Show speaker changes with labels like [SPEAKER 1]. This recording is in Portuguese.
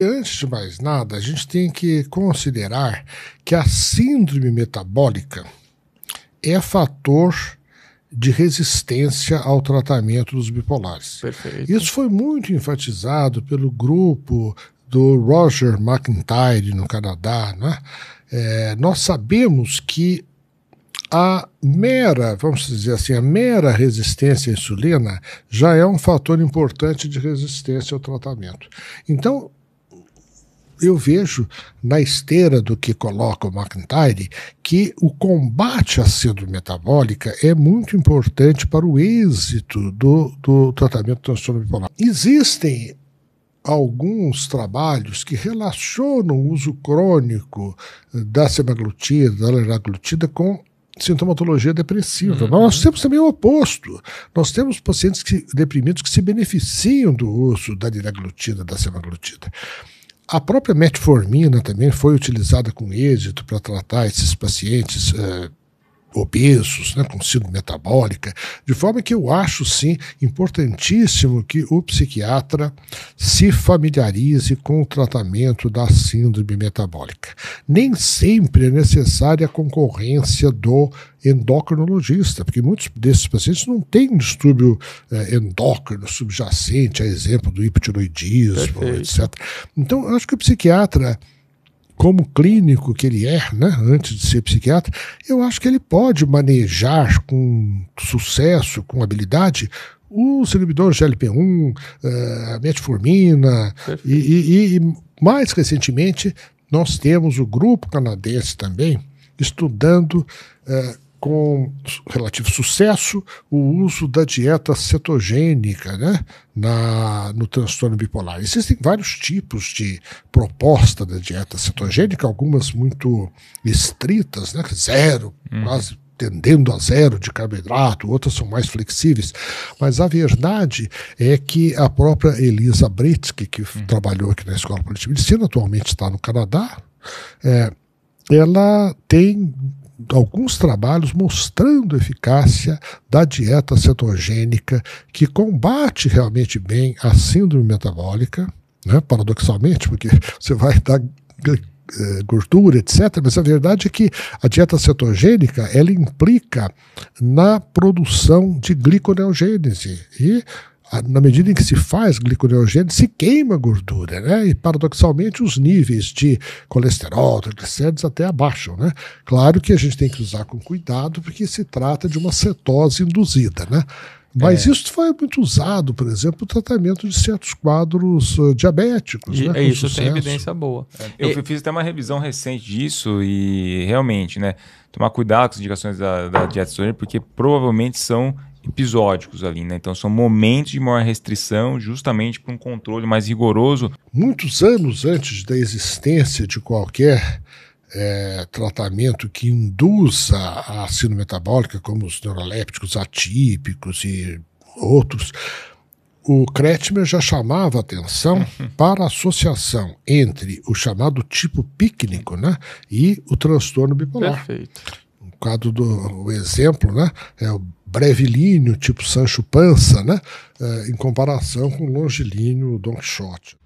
[SPEAKER 1] Antes de mais nada, a gente tem que considerar que a síndrome metabólica é fator de resistência ao tratamento dos bipolares. Perfeito. Isso foi muito enfatizado pelo grupo do Roger McIntyre no Canadá. Né? É, nós sabemos que a mera, vamos dizer assim, a mera resistência à insulina já é um fator importante de resistência ao tratamento. Então, eu vejo na esteira do que coloca o McIntyre que o combate à síndrome metabólica é muito importante para o êxito do, do tratamento do transtorno bipolar. Existem alguns trabalhos que relacionam o uso crônico da semaglutida, da liraglutida com sintomatologia depressiva. Uhum. Mas nós uhum. temos também o oposto. Nós temos pacientes que, deprimidos que se beneficiam do uso da liraglutida, da semaglutida. A própria metformina também foi utilizada com êxito para tratar esses pacientes eh, obesos, né, com síndrome metabólica, de forma que eu acho sim importantíssimo que o psiquiatra se familiarize com o tratamento da síndrome metabólica. Nem sempre é necessária a concorrência do endocrinologista, porque muitos desses pacientes não têm distúrbio eh, endócrino subjacente, a exemplo do hipotiroidismo, Perfeito. etc. Então, eu acho que o psiquiatra como clínico que ele é, né, antes de ser psiquiatra, eu acho que ele pode manejar com sucesso, com habilidade, os inibidores glp 1 eh, a metformina, e, e, e mais recentemente nós temos o grupo canadense também estudando uh, com relativo sucesso o uso da dieta cetogênica né, na, no transtorno bipolar. Existem vários tipos de proposta da dieta cetogênica, algumas muito estritas, né, zero, hum. quase tendendo a zero de carboidrato, outras são mais flexíveis. Mas a verdade é que a própria Elisa Britsky, que hum. trabalhou aqui na Escola Política de Medicina, atualmente está no Canadá, é, ela tem alguns trabalhos mostrando a eficácia da dieta cetogênica que combate realmente bem a síndrome metabólica, né? paradoxalmente, porque você vai dar eh, eh, gordura, etc. Mas a verdade é que a dieta cetogênica ela implica na produção de gliconeogênese e na medida em que se faz gliconeogênese, se queima gordura, né? E paradoxalmente os níveis de colesterol, triglicéridos até abaixam, né? Claro que a gente tem que usar com cuidado, porque se trata de uma cetose induzida, né? Mas é. isso foi muito usado, por exemplo, no tratamento de certos quadros uh, diabéticos. E, né, é isso sucesso. tem evidência boa. É. Eu e... fiz até uma revisão recente disso e realmente, né? Tomar cuidado com as indicações da, da dieta porque provavelmente são episódicos ali, né? Então são momentos de maior restrição, justamente para um controle mais rigoroso. Muitos anos antes da existência de qualquer é, tratamento que induza a síndrome metabólica, como os neurolépticos atípicos e outros, o Kretschmer já chamava atenção para a associação entre o chamado tipo pícnico né, e o transtorno bipolar. Perfeito. O caso do exemplo, né, é o brevilíneo, tipo Sancho Panza, né? É, em comparação com longilíneo Don Quixote.